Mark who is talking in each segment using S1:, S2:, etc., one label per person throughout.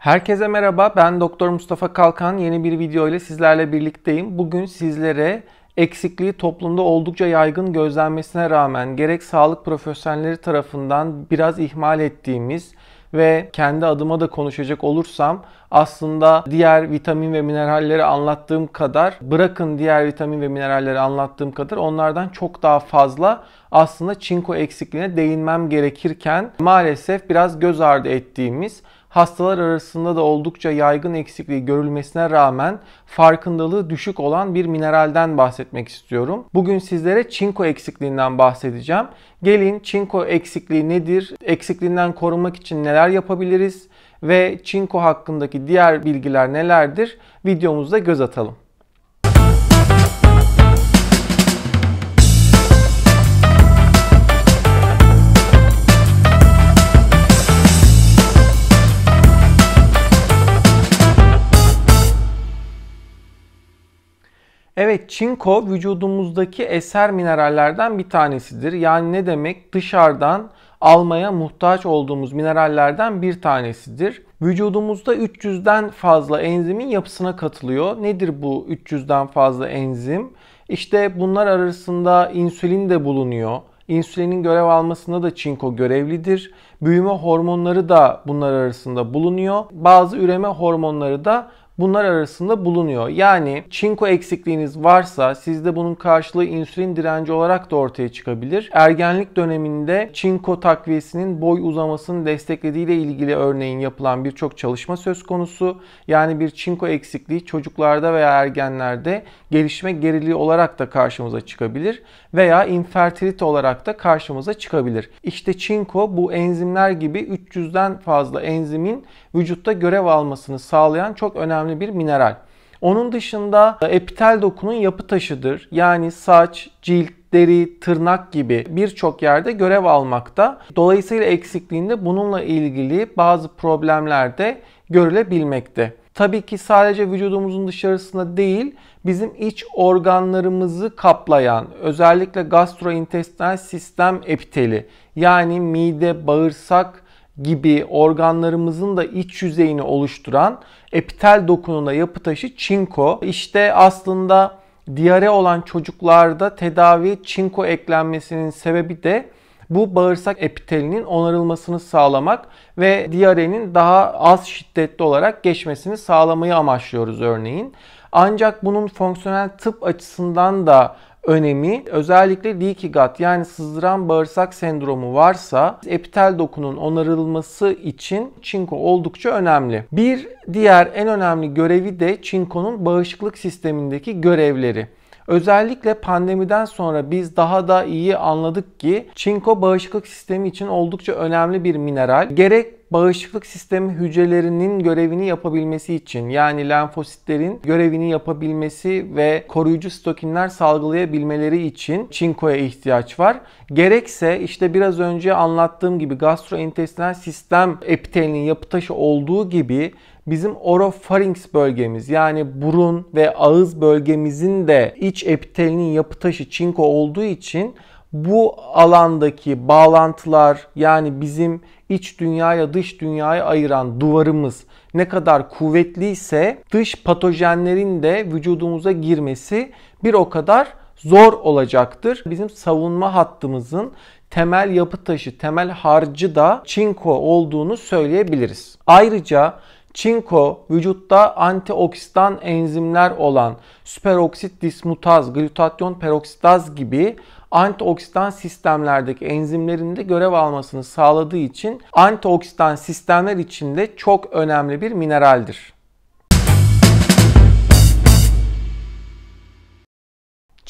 S1: Herkese merhaba. Ben Doktor Mustafa Kalkan. Yeni bir video ile sizlerle birlikteyim. Bugün sizlere eksikliği toplumda oldukça yaygın gözlenmesine rağmen gerek sağlık profesyonelleri tarafından biraz ihmal ettiğimiz ve kendi adıma da konuşacak olursam aslında diğer vitamin ve mineralleri anlattığım kadar bırakın diğer vitamin ve mineralleri anlattığım kadar onlardan çok daha fazla aslında çinko eksikliğine değinmem gerekirken maalesef biraz göz ardı ettiğimiz hastalar arasında da oldukça yaygın eksikliği görülmesine rağmen farkındalığı düşük olan bir mineralden bahsetmek istiyorum. Bugün sizlere çinko eksikliğinden bahsedeceğim. Gelin çinko eksikliği nedir? Eksikliğinden korunmak için neler yapabiliriz? Ve çinko hakkındaki diğer bilgiler nelerdir? Videomuzda göz atalım. Evet çinko vücudumuzdaki eser minerallerden bir tanesidir. Yani ne demek? Dışarıdan almaya muhtaç olduğumuz minerallerden bir tanesidir. Vücudumuzda 300'den fazla enzimin yapısına katılıyor. Nedir bu 300'den fazla enzim? İşte bunlar arasında insülin de bulunuyor. İnsülinin görev almasında da çinko görevlidir. Büyüme hormonları da bunlar arasında bulunuyor. Bazı üreme hormonları da bunlar arasında bulunuyor. Yani çinko eksikliğiniz varsa sizde bunun karşılığı insülin direnci olarak da ortaya çıkabilir. Ergenlik döneminde çinko takviyesinin boy uzamasını desteklediği ile ilgili örneğin yapılan birçok çalışma söz konusu. Yani bir çinko eksikliği çocuklarda veya ergenlerde gelişme geriliği olarak da karşımıza çıkabilir veya infertilite olarak da karşımıza çıkabilir. İşte çinko bu enzimler gibi 300'den fazla enzimin vücutta görev almasını sağlayan çok önemli önemli bir mineral. Onun dışında e, epitel dokunun yapı taşıdır. Yani saç, cilt, deri, tırnak gibi birçok yerde görev almakta. Dolayısıyla eksikliğinde bununla ilgili bazı problemler de görülebilmekte. Tabii ki sadece vücudumuzun dışarısında değil, bizim iç organlarımızı kaplayan özellikle gastrointestinal sistem epiteli yani mide, bağırsak gibi organlarımızın da iç yüzeyini oluşturan epitel dokununa yapı taşı çinko. İşte aslında diyare olan çocuklarda tedavi çinko eklenmesinin sebebi de bu bağırsak epitelinin onarılmasını sağlamak ve diyarenin daha az şiddetli olarak geçmesini sağlamayı amaçlıyoruz örneğin. Ancak bunun fonksiyonel tıp açısından da önemi. Özellikle leaky gut yani sızdıran bağırsak sendromu varsa epitel dokunun onarılması için çinko oldukça önemli. Bir diğer en önemli görevi de çinkonun bağışıklık sistemindeki görevleri. Özellikle pandemiden sonra biz daha da iyi anladık ki çinko bağışıklık sistemi için oldukça önemli bir mineral. Gerek bağışıklık sistemi hücrelerinin görevini yapabilmesi için yani lenfositlerin görevini yapabilmesi ve koruyucu stokinler salgılayabilmeleri için çinkoya ihtiyaç var. Gerekse işte biraz önce anlattığım gibi gastrointestinal sistem epitelinin yapı taşı olduğu gibi bizim orofarinks bölgemiz yani burun ve ağız bölgemizin de iç epitelinin yapı taşı çinko olduğu için bu alandaki bağlantılar yani bizim iç dünyaya dış dünyayı ayıran duvarımız ne kadar kuvvetliyse dış patojenlerin de vücudumuza girmesi bir o kadar zor olacaktır. Bizim savunma hattımızın temel yapı taşı, temel harcı da çinko olduğunu söyleyebiliriz. Ayrıca Çinko vücutta antioksidan enzimler olan süperoksit dismutaz, glutatyon peroksitaz gibi antioksidan sistemlerdeki enzimlerinde görev almasını sağladığı için antioksidan sistemler içinde çok önemli bir mineraldir.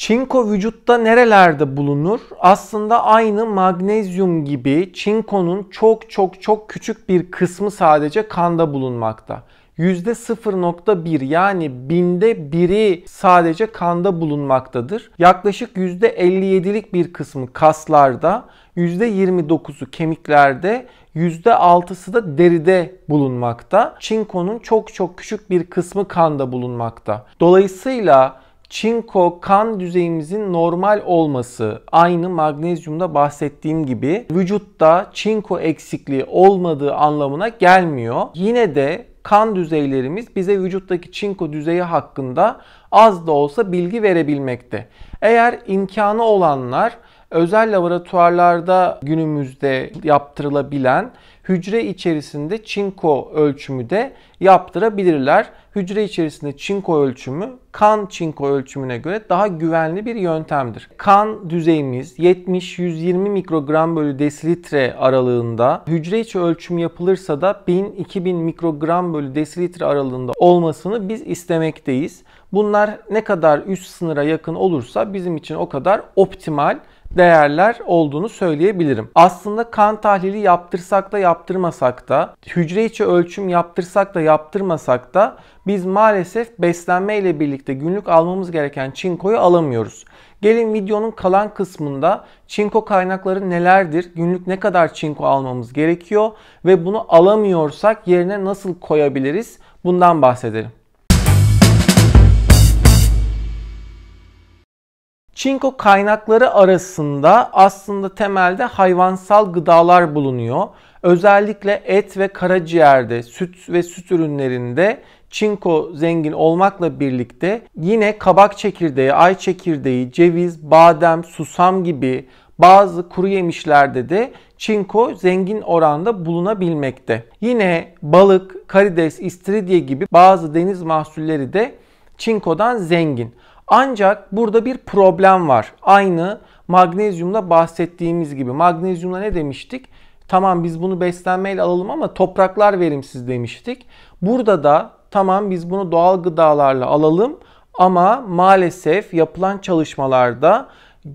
S1: Çinko vücutta nerelerde bulunur? Aslında aynı magnezyum gibi çinkonun çok çok çok küçük bir kısmı sadece kanda bulunmakta. %0.1 yani binde biri sadece kanda bulunmaktadır. Yaklaşık %57'lik bir kısmı kaslarda, %29'u kemiklerde, %6'sı da deride bulunmakta. Çinkonun çok çok küçük bir kısmı kanda bulunmakta. Dolayısıyla çinko kan düzeyimizin normal olması aynı magnezyumda bahsettiğim gibi vücutta çinko eksikliği olmadığı anlamına gelmiyor. Yine de kan düzeylerimiz bize vücuttaki çinko düzeyi hakkında az da olsa bilgi verebilmekte. Eğer imkanı olanlar özel laboratuvarlarda günümüzde yaptırılabilen hücre içerisinde çinko ölçümü de yaptırabilirler. Hücre içerisinde çinko ölçümü kan çinko ölçümüne göre daha güvenli bir yöntemdir. Kan düzeyimiz 70-120 mikrogram bölü desilitre aralığında hücre içi ölçüm yapılırsa da 1000-2000 mikrogram bölü desilitre aralığında olmasını biz istemekteyiz. Bunlar ne kadar üst sınıra yakın olursa bizim için o kadar optimal değerler olduğunu söyleyebilirim. Aslında kan tahlili yaptırsak da yaptırmasak da, hücre içi ölçüm yaptırsak da yaptırmasak da biz maalesef beslenme ile birlikte günlük almamız gereken çinkoyu alamıyoruz. Gelin videonun kalan kısmında çinko kaynakları nelerdir, günlük ne kadar çinko almamız gerekiyor ve bunu alamıyorsak yerine nasıl koyabiliriz bundan bahsedelim. Çinko kaynakları arasında aslında temelde hayvansal gıdalar bulunuyor. Özellikle et ve karaciğerde, süt ve süt ürünlerinde çinko zengin olmakla birlikte yine kabak çekirdeği, ay çekirdeği, ceviz, badem, susam gibi bazı kuru yemişlerde de çinko zengin oranda bulunabilmekte. Yine balık, karides, istiridye gibi bazı deniz mahsulleri de çinkodan zengin. Ancak burada bir problem var. Aynı magnezyumda bahsettiğimiz gibi. Magnezyumda ne demiştik? Tamam biz bunu beslenmeyle alalım ama topraklar verimsiz demiştik. Burada da tamam biz bunu doğal gıdalarla alalım ama maalesef yapılan çalışmalarda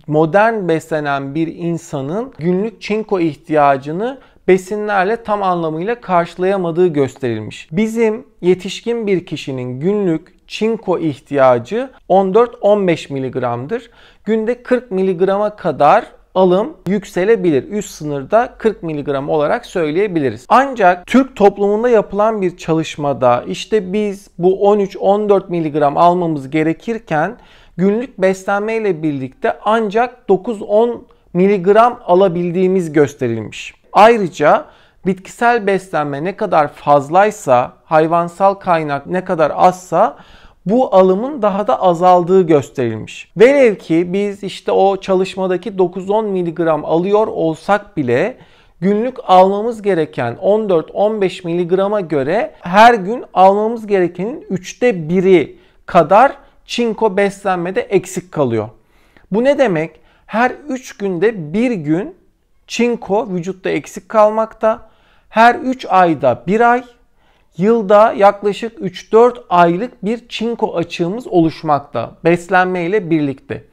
S1: modern beslenen bir insanın günlük çinko ihtiyacını besinlerle tam anlamıyla karşılayamadığı gösterilmiş. Bizim yetişkin bir kişinin günlük çinko ihtiyacı 14-15 miligramdır. Günde 40 miligrama kadar alım yükselebilir. Üst sınırda 40 miligram olarak söyleyebiliriz. Ancak Türk toplumunda yapılan bir çalışmada işte biz bu 13-14 miligram almamız gerekirken günlük beslenme ile birlikte ancak 9-10 miligram alabildiğimiz gösterilmiş. Ayrıca bitkisel beslenme ne kadar fazlaysa, hayvansal kaynak ne kadar azsa bu alımın daha da azaldığı gösterilmiş. Velev ki biz işte o çalışmadaki 9-10 mg alıyor olsak bile günlük almamız gereken 14-15 mg'a göre her gün almamız gerekenin üçte biri kadar çinko beslenmede eksik kalıyor. Bu ne demek? Her 3 günde bir gün çinko vücutta eksik kalmakta her 3 ayda 1 ay, yılda yaklaşık 3-4 aylık bir çinko açığımız oluşmakta beslenme ile birlikte.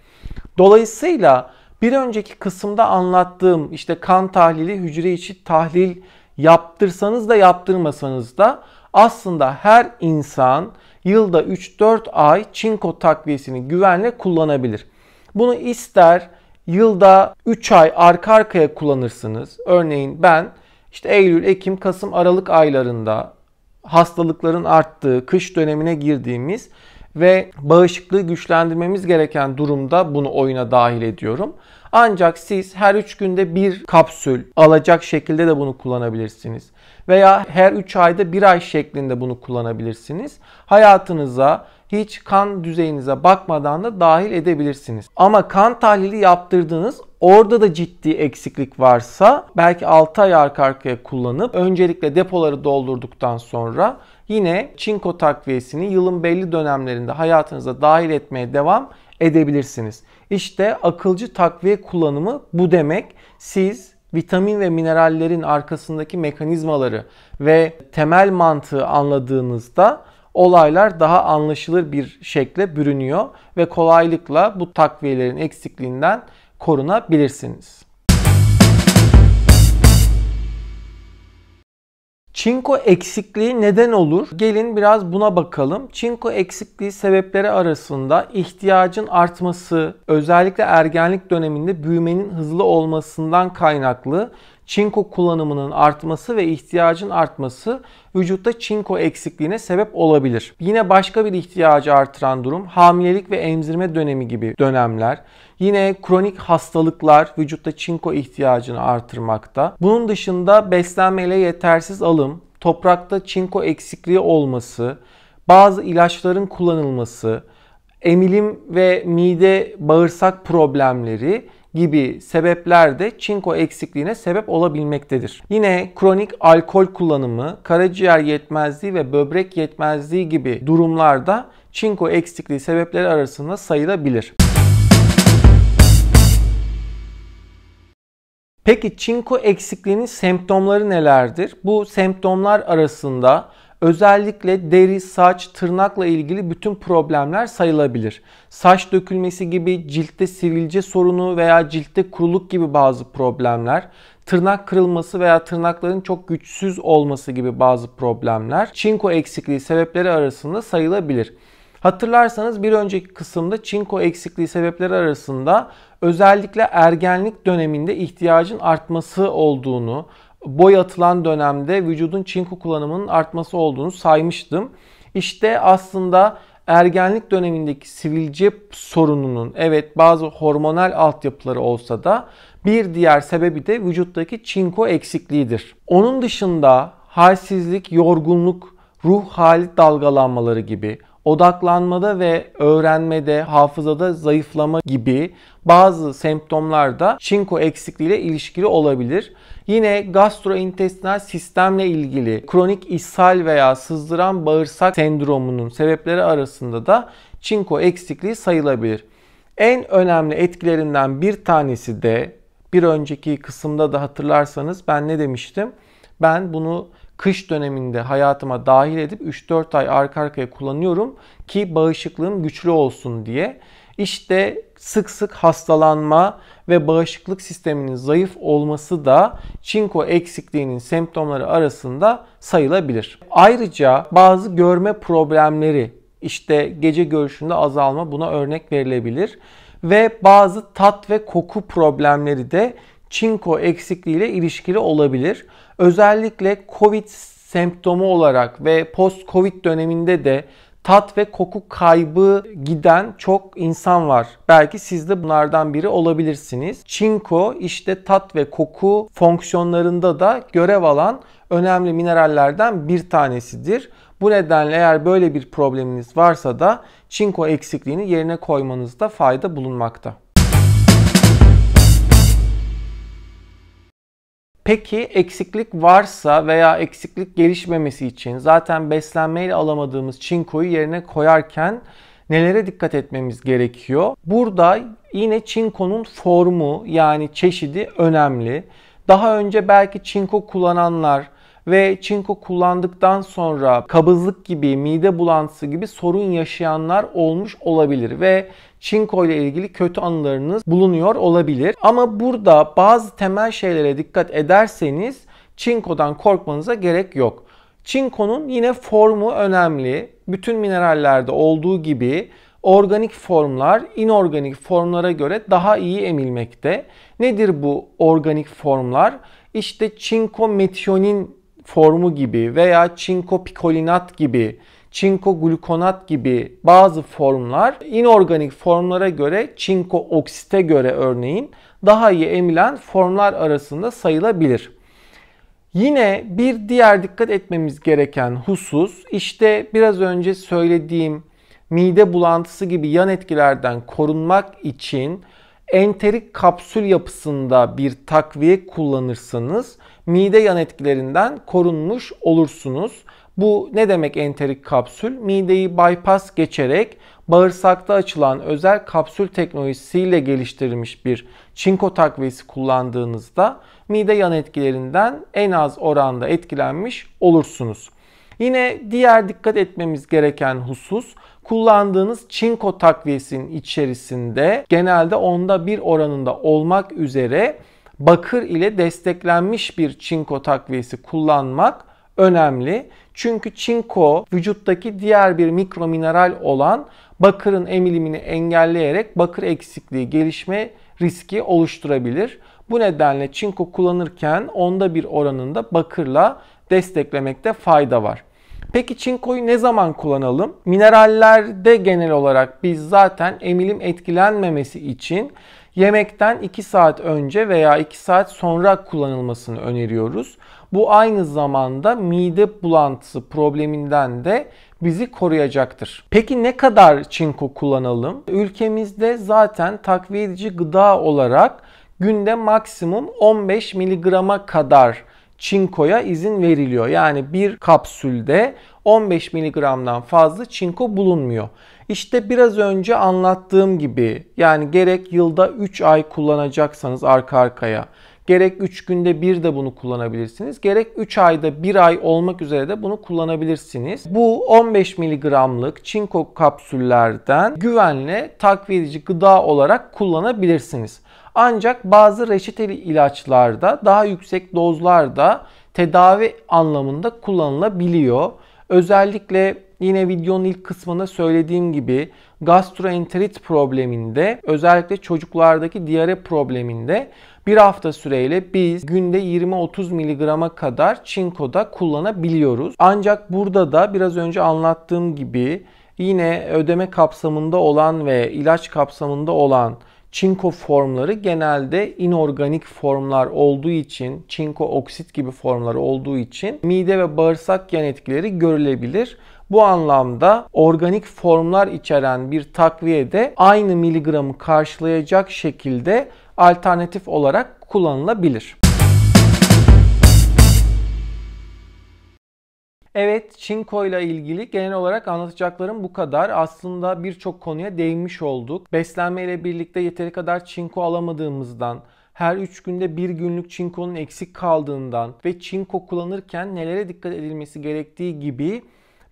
S1: Dolayısıyla bir önceki kısımda anlattığım işte kan tahlili, hücre içi tahlil yaptırsanız da yaptırmasanız da aslında her insan yılda 3-4 ay çinko takviyesini güvenle kullanabilir. Bunu ister yılda 3 ay arka arkaya kullanırsınız. Örneğin ben işte Eylül, Ekim, Kasım, Aralık aylarında hastalıkların arttığı kış dönemine girdiğimiz ve bağışıklığı güçlendirmemiz gereken durumda bunu oyuna dahil ediyorum. Ancak siz her 3 günde bir kapsül alacak şekilde de bunu kullanabilirsiniz. Veya her 3 ayda bir ay şeklinde bunu kullanabilirsiniz. Hayatınıza hiç kan düzeyinize bakmadan da dahil edebilirsiniz. Ama kan tahlili yaptırdığınız Orada da ciddi eksiklik varsa belki 6 ay arka arkaya kullanıp öncelikle depoları doldurduktan sonra yine çinko takviyesini yılın belli dönemlerinde hayatınıza dahil etmeye devam edebilirsiniz. İşte akılcı takviye kullanımı bu demek. Siz vitamin ve minerallerin arkasındaki mekanizmaları ve temel mantığı anladığınızda olaylar daha anlaşılır bir şekle bürünüyor ve kolaylıkla bu takviyelerin eksikliğinden korunabilirsiniz. Çinko eksikliği neden olur? Gelin biraz buna bakalım. Çinko eksikliği sebepleri arasında ihtiyacın artması, özellikle ergenlik döneminde büyümenin hızlı olmasından kaynaklı çinko kullanımının artması ve ihtiyacın artması vücutta çinko eksikliğine sebep olabilir. Yine başka bir ihtiyacı artıran durum hamilelik ve emzirme dönemi gibi dönemler. Yine kronik hastalıklar vücutta çinko ihtiyacını artırmakta. Bunun dışında beslenmeyle yetersiz alım, toprakta çinko eksikliği olması, bazı ilaçların kullanılması, emilim ve mide bağırsak problemleri gibi sebepler de çinko eksikliğine sebep olabilmektedir. Yine kronik alkol kullanımı, karaciğer yetmezliği ve böbrek yetmezliği gibi durumlarda çinko eksikliği sebepleri arasında sayılabilir. Peki çinko eksikliğinin semptomları nelerdir? Bu semptomlar arasında Özellikle deri, saç, tırnakla ilgili bütün problemler sayılabilir. Saç dökülmesi gibi, ciltte sivilce sorunu veya ciltte kuruluk gibi bazı problemler, tırnak kırılması veya tırnakların çok güçsüz olması gibi bazı problemler çinko eksikliği sebepleri arasında sayılabilir. Hatırlarsanız bir önceki kısımda çinko eksikliği sebepleri arasında özellikle ergenlik döneminde ihtiyacın artması olduğunu, boy atılan dönemde vücudun çinko kullanımının artması olduğunu saymıştım. İşte aslında ergenlik dönemindeki sivilce sorununun evet bazı hormonal altyapıları olsa da bir diğer sebebi de vücuttaki çinko eksikliğidir. Onun dışında halsizlik, yorgunluk, ruh hali dalgalanmaları gibi odaklanmada ve öğrenmede, hafızada zayıflama gibi bazı semptomlar da çinko eksikliği ile ilişkili olabilir. Yine gastrointestinal sistemle ilgili kronik ishal veya sızdıran bağırsak sendromunun sebepleri arasında da çinko eksikliği sayılabilir. En önemli etkilerinden bir tanesi de bir önceki kısımda da hatırlarsanız ben ne demiştim? Ben bunu kış döneminde hayatıma dahil edip 3-4 ay arka arkaya kullanıyorum ki bağışıklığım güçlü olsun diye. İşte sık sık hastalanma ve bağışıklık sisteminin zayıf olması da çinko eksikliğinin semptomları arasında sayılabilir. Ayrıca bazı görme problemleri işte gece görüşünde azalma buna örnek verilebilir ve bazı tat ve koku problemleri de çinko eksikliğiyle ilişkili olabilir. Özellikle COVID semptomu olarak ve post-COVID döneminde de tat ve koku kaybı giden çok insan var. Belki siz de bunlardan biri olabilirsiniz. Çinko işte tat ve koku fonksiyonlarında da görev alan önemli minerallerden bir tanesidir. Bu nedenle eğer böyle bir probleminiz varsa da çinko eksikliğini yerine koymanızda fayda bulunmakta. Peki eksiklik varsa veya eksiklik gelişmemesi için zaten beslenmeyle alamadığımız çinkoyu yerine koyarken nelere dikkat etmemiz gerekiyor? Burada yine çinkonun formu yani çeşidi önemli. Daha önce belki çinko kullananlar ve çinko kullandıktan sonra kabızlık gibi, mide bulantısı gibi sorun yaşayanlar olmuş olabilir ve çinko ile ilgili kötü anılarınız bulunuyor olabilir. Ama burada bazı temel şeylere dikkat ederseniz çinkodan korkmanıza gerek yok. Çinkonun yine formu önemli. Bütün minerallerde olduğu gibi organik formlar inorganik formlara göre daha iyi emilmekte. Nedir bu organik formlar? İşte çinko metiyonin formu gibi veya çinko pikolinat gibi çinko glukonat gibi bazı formlar inorganik formlara göre çinko oksite göre örneğin daha iyi emilen formlar arasında sayılabilir. Yine bir diğer dikkat etmemiz gereken husus işte biraz önce söylediğim mide bulantısı gibi yan etkilerden korunmak için enterik kapsül yapısında bir takviye kullanırsanız mide yan etkilerinden korunmuş olursunuz. Bu ne demek enterik kapsül? Mideyi bypass geçerek bağırsakta açılan özel kapsül teknolojisiyle geliştirilmiş bir çinko takviyesi kullandığınızda mide yan etkilerinden en az oranda etkilenmiş olursunuz. Yine diğer dikkat etmemiz gereken husus kullandığınız çinko takviyesinin içerisinde genelde onda bir oranında olmak üzere bakır ile desteklenmiş bir çinko takviyesi kullanmak önemli. Çünkü çinko vücuttaki diğer bir mikro mineral olan bakırın emilimini engelleyerek bakır eksikliği gelişme riski oluşturabilir. Bu nedenle çinko kullanırken onda bir oranında bakırla desteklemekte fayda var. Peki çinkoyu ne zaman kullanalım? Minerallerde genel olarak biz zaten emilim etkilenmemesi için yemekten 2 saat önce veya 2 saat sonra kullanılmasını öneriyoruz. Bu aynı zamanda mide bulantısı probleminden de bizi koruyacaktır. Peki ne kadar çinko kullanalım? Ülkemizde zaten takviye edici gıda olarak günde maksimum 15 miligrama kadar çinkoya izin veriliyor. Yani bir kapsülde 15 miligramdan fazla çinko bulunmuyor. İşte biraz önce anlattığım gibi yani gerek yılda 3 ay kullanacaksanız arka arkaya Gerek 3 günde bir de bunu kullanabilirsiniz. Gerek 3 ayda bir ay olmak üzere de bunu kullanabilirsiniz. Bu 15 miligramlık çinko kapsüllerden güvenli takviye edici gıda olarak kullanabilirsiniz. Ancak bazı reçeteli ilaçlarda daha yüksek dozlarda tedavi anlamında kullanılabiliyor. Özellikle yine videonun ilk kısmında söylediğim gibi gastroenterit probleminde özellikle çocuklardaki diyare probleminde bir hafta süreyle biz günde 20-30 mg'a kadar çinkoda kullanabiliyoruz. Ancak burada da biraz önce anlattığım gibi yine ödeme kapsamında olan ve ilaç kapsamında olan çinko formları genelde inorganik formlar olduğu için, çinko oksit gibi formlar olduğu için mide ve bağırsak yan etkileri görülebilir. Bu anlamda organik formlar içeren bir takviye de aynı miligramı karşılayacak şekilde alternatif olarak kullanılabilir. Evet çinko ile ilgili genel olarak anlatacaklarım bu kadar. Aslında birçok konuya değinmiş olduk. Beslenme ile birlikte yeteri kadar çinko alamadığımızdan, her 3 günde 1 günlük çinkonun eksik kaldığından ve çinko kullanırken nelere dikkat edilmesi gerektiği gibi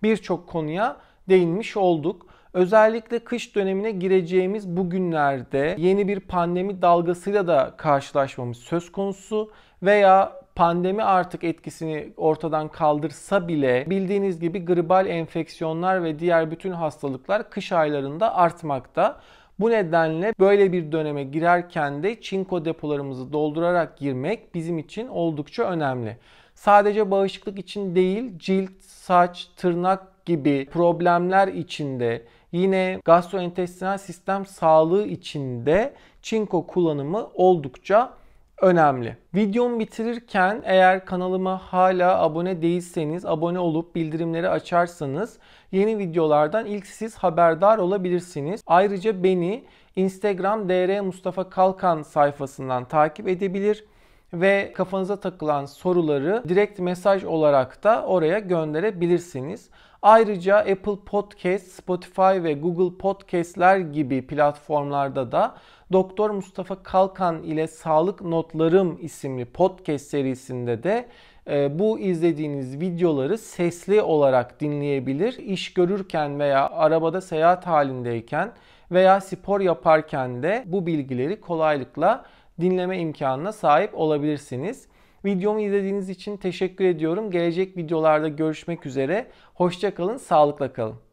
S1: birçok konuya değinmiş olduk. Özellikle kış dönemine gireceğimiz bu günlerde yeni bir pandemi dalgasıyla da karşılaşmamız söz konusu veya pandemi artık etkisini ortadan kaldırsa bile bildiğiniz gibi gribal enfeksiyonlar ve diğer bütün hastalıklar kış aylarında artmakta. Bu nedenle böyle bir döneme girerken de çinko depolarımızı doldurarak girmek bizim için oldukça önemli. Sadece bağışıklık için değil, cilt, saç, tırnak gibi problemler içinde yine gastrointestinal sistem sağlığı içinde çinko kullanımı oldukça önemli. Videomu bitirirken eğer kanalıma hala abone değilseniz abone olup bildirimleri açarsanız yeni videolardan ilk siz haberdar olabilirsiniz. Ayrıca beni Instagram DR Mustafa Kalkan sayfasından takip edebilir ve kafanıza takılan soruları direkt mesaj olarak da oraya gönderebilirsiniz. Ayrıca Apple Podcast, Spotify ve Google Podcast'ler gibi platformlarda da Doktor Mustafa Kalkan ile Sağlık Notlarım isimli podcast serisinde de e, bu izlediğiniz videoları sesli olarak dinleyebilir. İş görürken veya arabada seyahat halindeyken veya spor yaparken de bu bilgileri kolaylıkla dinleme imkanına sahip olabilirsiniz. Videomu izlediğiniz için teşekkür ediyorum. Gelecek videolarda görüşmek üzere. Hoşçakalın, sağlıkla kalın.